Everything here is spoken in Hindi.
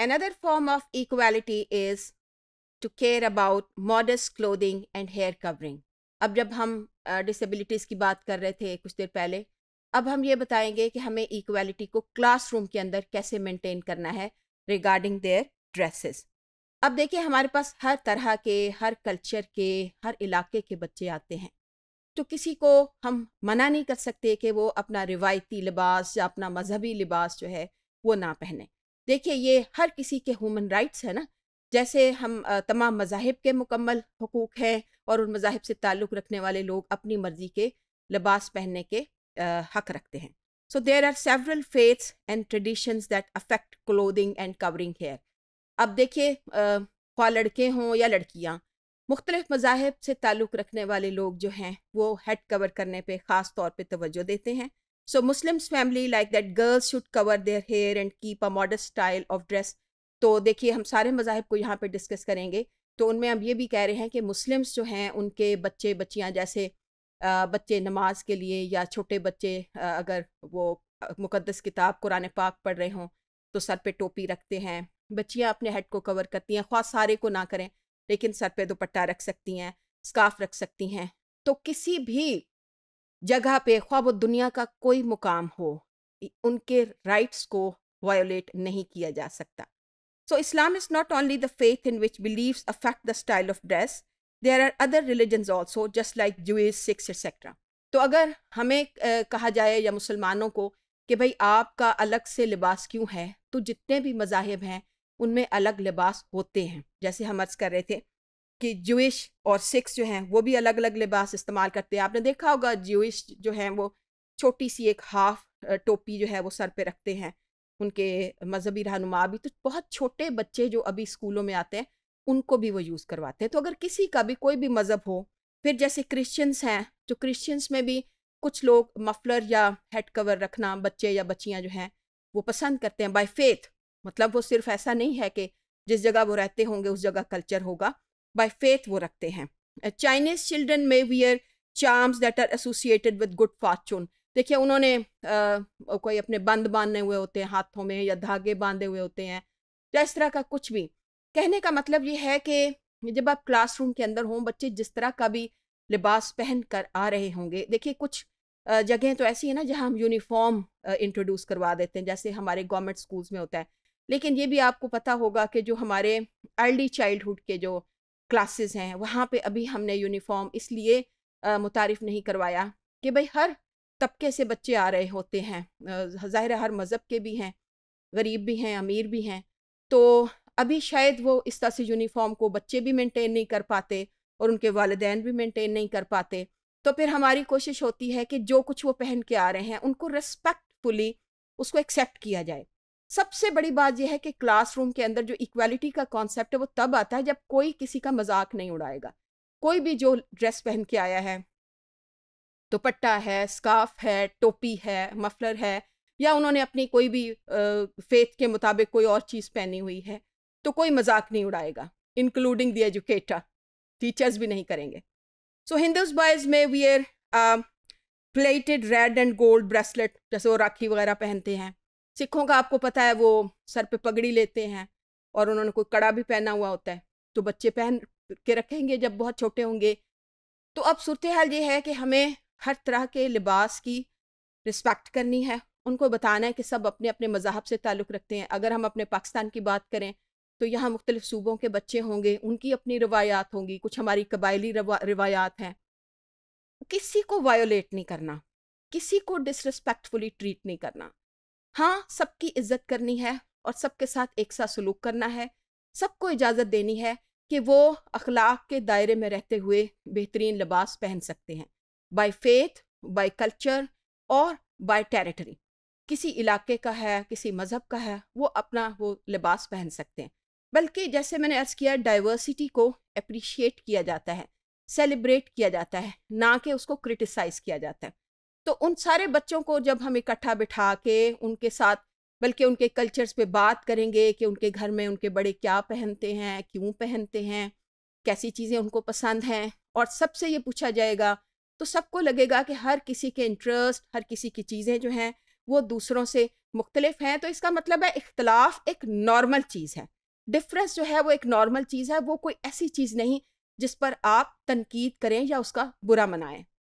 Another form of equality is to care about modest clothing and hair covering. अब जब हम डिसेबिलिटीज़ की बात कर रहे थे कुछ देर पहले अब हम ये बताएंगे कि हमें इक्वालिटी को क्लासरूम के अंदर कैसे मेंटेन करना है रिगार्डिंग देयर ड्रेसेस अब देखिए हमारे पास हर तरह के हर कल्चर के हर इलाके के बच्चे आते हैं तो किसी को हम मना नहीं कर सकते कि वो अपना रिवायती लिबास या अपना मजहबी लिबास जो है वो ना पहने देखिए ये हर किसी के ह्यूमन राइट्स है ना जैसे हम तमाम मजाहब के मुकम्मल हकूक़ हैं और उन मजाहब से ताल्लुक़ रखने वाले लोग अपनी मर्ज़ी के लिबास पहनने के हक रखते हैं so there are several faiths and traditions that affect clothing and covering hair अब देखिए ख्वा लड़के हों या लड़कियाँ मुख्तलिफ मजाहब से ताल्लुक़ रखने वाले लोग जो हैं वो हेड कवर करने पर ख़ास तौर पर तोज्जो देते हैं so Muslims family like that girls should cover their hair and keep a modern style of dress तो देखिए हम सारे मज़ाहब को यहाँ पे डिस्कस करेंगे तो उनमें हम ये भी कह रहे हैं कि मुस्लिम्स जो हैं उनके बच्चे बच्चियाँ जैसे बच्चे नमाज के लिए या छोटे बच्चे अगर वो मुकद्दस किताब कुरान पाक पढ़ रहे हों तो सर पे टोपी रखते हैं बच्चियाँ अपने हेड को कवर करती हैं ख्वाह सारे को ना करें लेकिन सर पे दुपट्टा रख सकती हैं स्काफ रख सकती हैं तो किसी भी जगह पे ख्वाब दुनिया का कोई मुकाम हो उनके राइट्स को वायोलेट नहीं किया जा सकता so Islam is not only the faith in which believe affect the style of dress there are other religion also just like Jews Sikhs etcetera तो अगर हमें कहा जाए या मुसलमानों को कि भाई आपका अलग से लिबास क्यों है तो जितने भी मजाहब हैं उनमें अलग लिबास होते हैं जैसे हम अर्ज़ कर रहे थे कि जुइश और सिख्स जो हैं वो भी अलग अलग लिबास इस्तेमाल करते हैं आपने देखा होगा जुइश जो हैं वो छोटी सी एक हाफ टोपी जो है वो सर पे रखते हैं उनके मजहबी रहनुमा भी तो बहुत छोटे बच्चे जो अभी स्कूलों में आते हैं उनको भी वो यूज़ करवाते हैं तो अगर किसी का भी कोई भी मज़हब हो फिर जैसे क्रिश्चियंस हैं तो क्रिश्चियंस में भी कुछ लोग मफलर या हेड कवर रखना बच्चे या बच्चियाँ जो हैं वो पसंद करते हैं बाय फेथ मतलब वो सिर्फ ऐसा नहीं है कि जिस जगह वो रहते होंगे उस जगह कल्चर होगा बाय फेथ वो रखते हैं Chinese children may wear charms that are associated with good fortune देखिए उन्होंने आ, कोई अपने बंद बांधने हुए होते हैं हाथों में या धागे बांधे हुए होते हैं या इस तरह का कुछ भी कहने का मतलब ये है कि जब आप क्लासरूम के अंदर हों बच्चे जिस तरह का भी लिबास पहन कर आ रहे होंगे देखिए कुछ जगह तो ऐसी है ना जहाँ हम यूनिफॉर्म इंट्रोड्यूस करवा देते हैं जैसे हमारे गवर्नमेंट स्कूल्स में होता है लेकिन ये भी आपको पता होगा कि जो हमारे अर्ली चाइल्डहुड के जो क्लासेस हैं वहाँ पे अभी हमने यूनिफॉर्म इसलिए मुतारफ़ नहीं करवाया कि भाई हर तबके से बच्चे आ रहे होते हैं ज़ाहिर हर मज़हब के भी हैं गरीब भी हैं अमीर भी हैं तो अभी शायद वो इस तरह से यूनिफॉर्म को बच्चे भी मेंटेन नहीं कर पाते और उनके वालदेन भी मेंटेन नहीं कर पाते तो फिर हमारी कोशिश होती है कि जो कुछ वो पहन के आ रहे हैं उनको रेस्पेक्टफुली उसको एक्सेप्ट किया जाए सबसे बड़ी बात यह है कि क्लासरूम के अंदर जो इक्वालिटी का कॉन्सेप्ट है वो तब आता है जब कोई किसी का मजाक नहीं उड़ाएगा कोई भी जो ड्रेस पहन के आया है दुपट्टा तो है स्काफ है टोपी है मफलर है या उन्होंने अपनी कोई भी फेथ के मुताबिक कोई और चीज़ पहनी हुई है तो कोई मजाक नहीं उड़ाएगा इंक्लूडिंग द एजुकेटर टीचर्स भी नहीं करेंगे so Hindus boys may wear plaited red and gold bracelet जैसे वो राखी वगैरह पहनते हैं सिखों का आपको पता है वो सर पे पगड़ी लेते हैं और उन्होंने कोई कड़ा भी पहना हुआ होता है तो बच्चे पहन के रखेंगे जब बहुत छोटे होंगे तो अब सूरत हाल ये है कि हमें हर तरह के लिबास की रिस्पेक्ट करनी है उनको बताना है कि सब अपने अपने मज़ाहब से ताल्लुक़ रखते हैं अगर हम अपने पाकिस्तान की बात करें तो यहाँ मुख्तलिफ सूबों के बच्चे होंगे उनकी अपनी रवायात होंगी कुछ हमारी कबायली रवा, रवायात हैं किसी को वायोलेट नहीं करना किसी को डिसरिस्पेक्टफुली ट्रीट नहीं करना हाँ सबकी इज्जत करनी है और सबके साथ एक साथ सलूक करना है सबको इजाज़त देनी है कि वो अखलाक के दायरे में रहते हुए बेहतरीन लिबास पहन सकते हैं बाई फेथ बाई कल्चर और बाई टेरिटरी किसी इलाके का है किसी मज़हब का है वो अपना वो लिबास पहन सकते हैं बल्कि जैसे मैंने अर्ज़ किया डाइवर्सिटी को अप्रिशिएट किया जाता है सेलिब्रेट किया जाता है ना कि उसको क्रिटिसाइज़ किया जाता है तो उन सारे बच्चों को जब हम इकट्ठा बिठा के उनके साथ बल्कि उनके कल्चर्स पे बात करेंगे कि उनके घर में उनके बड़े क्या पहनते हैं क्यों पहनते हैं कैसी चीज़ें उनको पसंद हैं और सबसे ये पूछा जाएगा तो सबको लगेगा कि हर किसी के इंटरेस्ट हर किसी की चीज़ें जो हैं वो दूसरों से मुख्तलिफ हैं तो इसका मतलब है इख्तलाफ एक नॉर्मल चीज़ है डिफरेंस जो है वो एक नॉर्मल चीज़ है वो कोई ऐसी चीज़ नहीं जिस पर आप तनकीद करें या उसका बुरा मनाएं